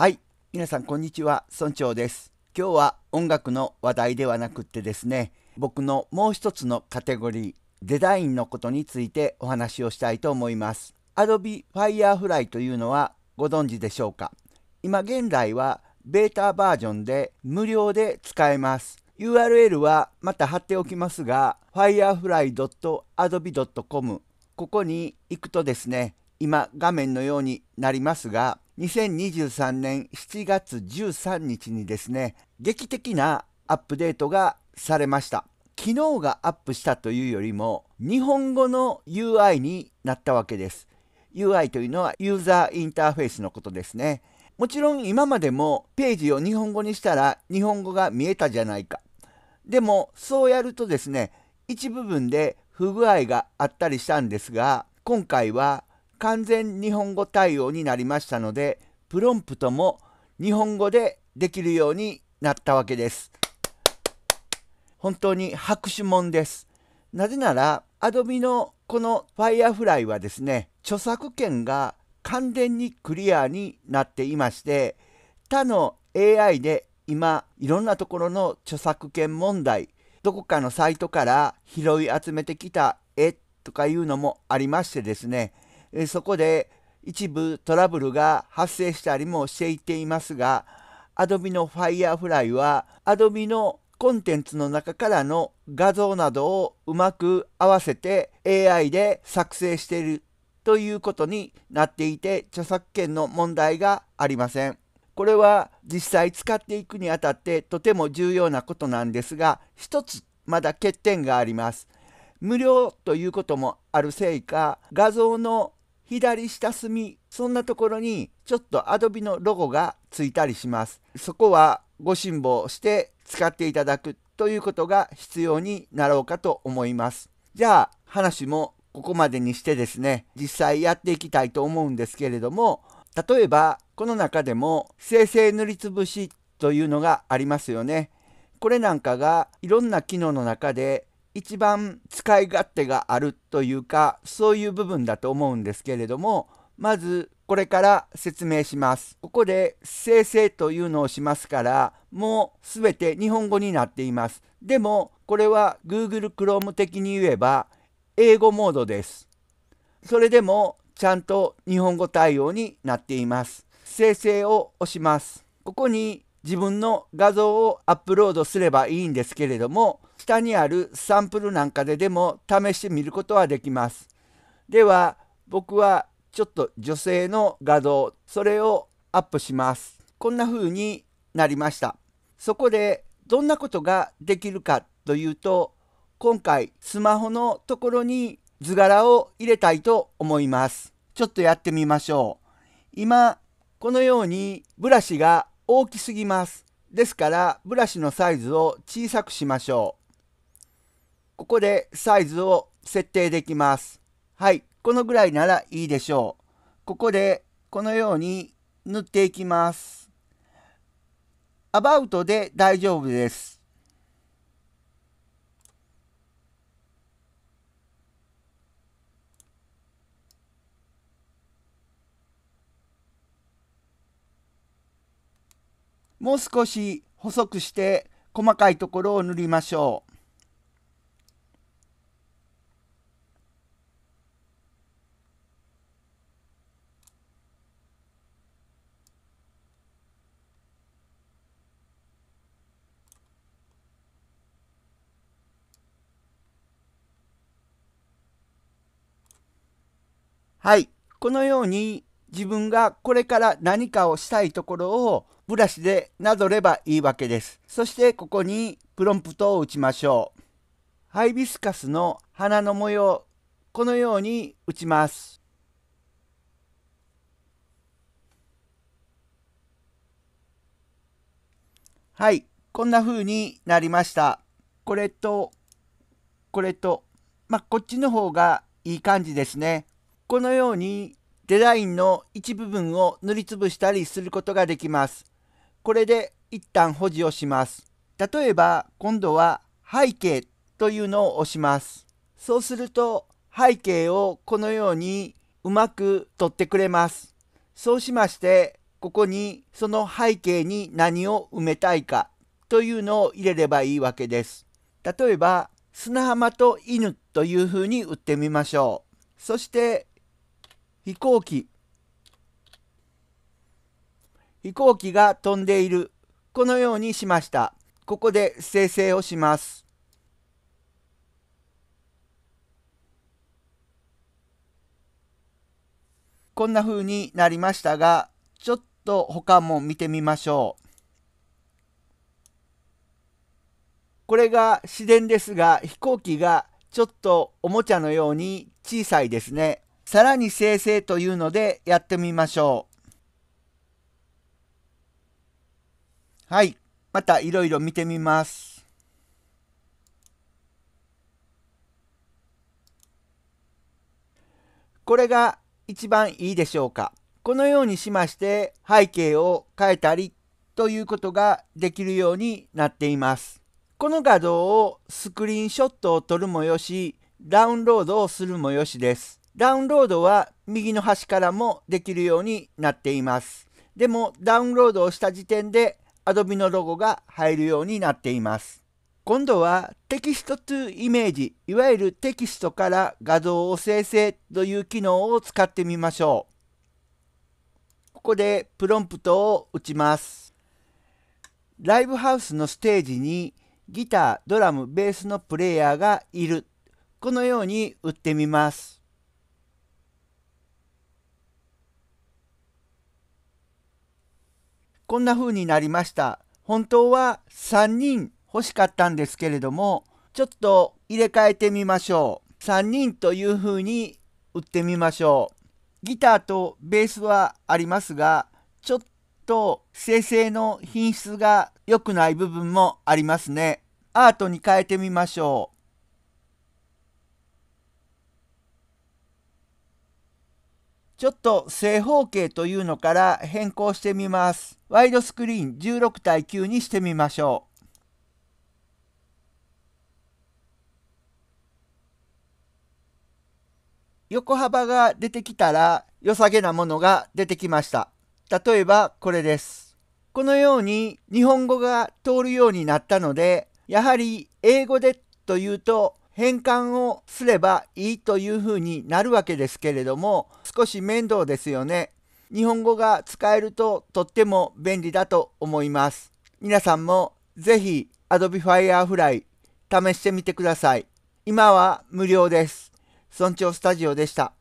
はい、皆さんこんにちは、村長です。今日は音楽の話題ではなくってですね、僕のもう一つのカテゴリー、デザインのことについてお話をしたいと思います。Adobe Firefly というのはご存知でしょうか今現在はベータバージョンで無料で使えます。URL はまた貼っておきますが、firefly.adobe.com ここに行くとですね、今画面のようになりますが、2023年7月13日にですね、劇的なアップデートがされました。昨日がアップしたというよりも、日本語の UI になったわけです。UI というのはユーザーインターフェースのことですね。もちろん今までもページを日本語にしたら日本語が見えたじゃないか。でもそうやるとですね、一部分で不具合があったりしたんですが、今回は完全日本語対応になりましたのでプロンプトも日本語でできるようになったわけです。本当に拍手もんです。なぜなら Adobe のこの Firefly はですね著作権が完全にクリアになっていまして他の AI で今いろんなところの著作権問題どこかのサイトから拾い集めてきた絵とかいうのもありましてですねえそこで一部トラブルが発生したりもしていっていますが Adobe の Firefly は Adobe のコンテンツの中からの画像などをうまく合わせて AI で作成しているということになっていて著作権の問題がありません。これは実際使っていくにあたってとても重要なことなんですが一つまだ欠点があります。無料ということもあるせいか画像の左下隅そんなところにちょっと Adobe のロゴがついたりしますそこはご辛抱して使っていただくということが必要になろうかと思いますじゃあ話もここまでにしてですね実際やっていきたいと思うんですけれども例えばこの中でも生成塗りつぶしというのがありますよねこれなんかがいろんな機能の中で一番使い勝手があるというかそういう部分だと思うんですけれどもまずこれから説明します。ここで生成というのをしますからもうすべて日本語になっています。でもこれは Google Chrome 的に言えば英語モードです。それでもちゃんと日本語対応になっています。生成を押します。ここに自分の画像をアップロードすればいいんですけれども下にあるサンプルなんかででも試してみることはできます。では僕はちょっと女性の画像それをアップします。こんな風になりました。そこでどんなことができるかというと今回スマホのところに図柄を入れたいと思います。ちょっとやってみましょう。今このようにブラシが大きすぎます。ですからブラシのサイズを小さくしましょう。ここでサイズを設定できます。はい、このぐらいならいいでしょう。ここでこのように塗っていきます。アバウトで大丈夫です。もう少し細くして細かいところを塗りましょう。はい。このように自分がこれから何かをしたいところをブラシでなぞればいいわけです。そしてここにプロンプトを打ちましょう。ハイビスカスの花の模様、このように打ちます。はい、こんな風になりました。これと、これと、まあ、こっちの方がいい感じですね。このようにデザインの一部分を塗りつぶしたりすることができます。これで一旦保持をします。例えば今度は背景というのを押します。そうすると背景をこのようにうまく取ってくれます。そうしましてここにその背景に何を埋めたいかというのを入れればいいわけです。例えば砂浜と犬というふうに打ってみましょう。そして飛行機飛行機が飛んでいるこのようにしましたここで生成をしますこんな風になりましたがちょっと他も見てみましょうこれが自然ですが飛行機がちょっとおもちゃのように小さいですねさらに生成というのでやってみましょう。はい。またいろいろ見てみます。これが一番いいでしょうか。このようにしまして背景を変えたりということができるようになっています。この画像をスクリーンショットを撮るもよし、ダウンロードをするもよしです。ダウンロードは右の端からもできるようになっています。でもダウンロードをした時点で Adobe のロゴが入るようになっています。今度はテキスト2イメージ、いわゆるテキストから画像を生成という機能を使ってみましょう。ここでプロンプトを打ちます。ライブハウスのステージにギター、ドラム、ベースのプレイヤーがいる。このように打ってみます。こんな風になりました。本当は3人欲しかったんですけれども、ちょっと入れ替えてみましょう。3人という風に打ってみましょう。ギターとベースはありますが、ちょっと生成の品質が良くない部分もありますね。アートに変えてみましょう。ちょっと正方形というのから変更してみます。ワイドスクリーン16対9にしてみましょう。横幅が出てきたら良さげなものが出てきました。例えばこれです。このように日本語が通るようになったので、やはり英語でというと変換をすればいいというふうになるわけですけれども少し面倒ですよね。日本語が使えるととっても便利だと思います。皆さんもぜひ Adobe Firefly 試してみてください。今は無料です。村長スタジオでした。